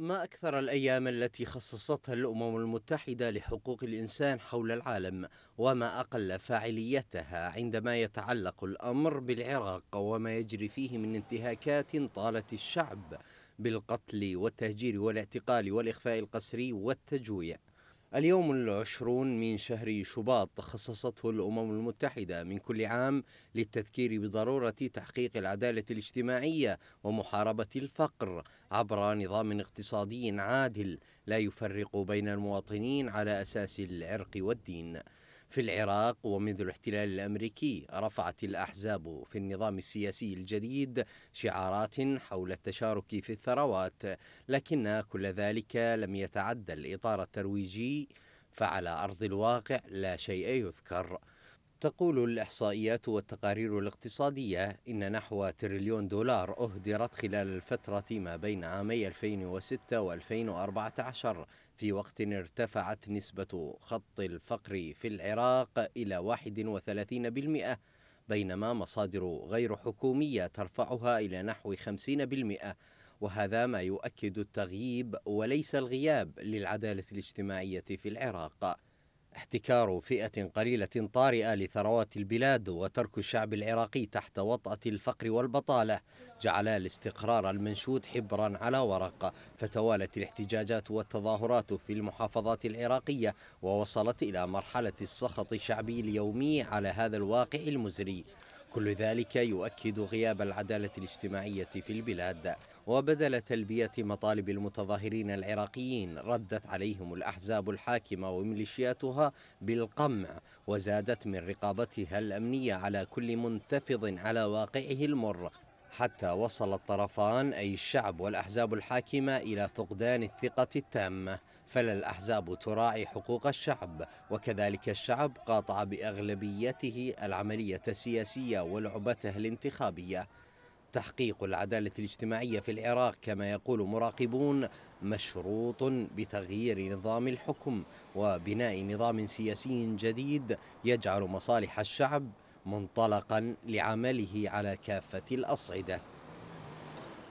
ما أكثر الأيام التي خصصتها الأمم المتحدة لحقوق الإنسان حول العالم وما أقل فاعليتها عندما يتعلق الأمر بالعراق وما يجري فيه من انتهاكات طالت الشعب بالقتل والتهجير والاعتقال والإخفاء القسري والتجويع اليوم العشرون من شهر شباط خصصته الأمم المتحدة من كل عام للتذكير بضرورة تحقيق العدالة الاجتماعية ومحاربة الفقر عبر نظام اقتصادي عادل لا يفرق بين المواطنين على أساس العرق والدين في العراق ومنذ الاحتلال الامريكي رفعت الاحزاب في النظام السياسي الجديد شعارات حول التشارك في الثروات لكن كل ذلك لم يتعدى الاطار الترويجي فعلى ارض الواقع لا شيء يذكر تقول الإحصائيات والتقارير الاقتصادية إن نحو تريليون دولار أهدرت خلال الفترة ما بين عامي 2006 و 2014 في وقت ارتفعت نسبة خط الفقر في العراق إلى 31% بينما مصادر غير حكومية ترفعها إلى نحو 50% وهذا ما يؤكد التغييب وليس الغياب للعدالة الاجتماعية في العراق احتكار فئة قليلة طارئة لثروات البلاد وترك الشعب العراقي تحت وطأة الفقر والبطالة جعل الاستقرار المنشود حبرا على ورق فتوالت الاحتجاجات والتظاهرات في المحافظات العراقية ووصلت إلى مرحلة السخط الشعبي اليومي على هذا الواقع المزري كل ذلك يؤكد غياب العدالة الاجتماعية في البلاد وبدل تلبية مطالب المتظاهرين العراقيين ردت عليهم الأحزاب الحاكمة وميليشياتها بالقمع وزادت من رقابتها الأمنية على كل منتفض على واقعه المر حتى وصل الطرفان أي الشعب والأحزاب الحاكمة إلى فقدان الثقة التامة فلا الأحزاب تراعي حقوق الشعب وكذلك الشعب قاطع بأغلبيته العملية السياسية ولعبته الانتخابية تحقيق العدالة الاجتماعية في العراق كما يقول مراقبون مشروط بتغيير نظام الحكم وبناء نظام سياسي جديد يجعل مصالح الشعب منطلقا لعمله على كافة الأصعدة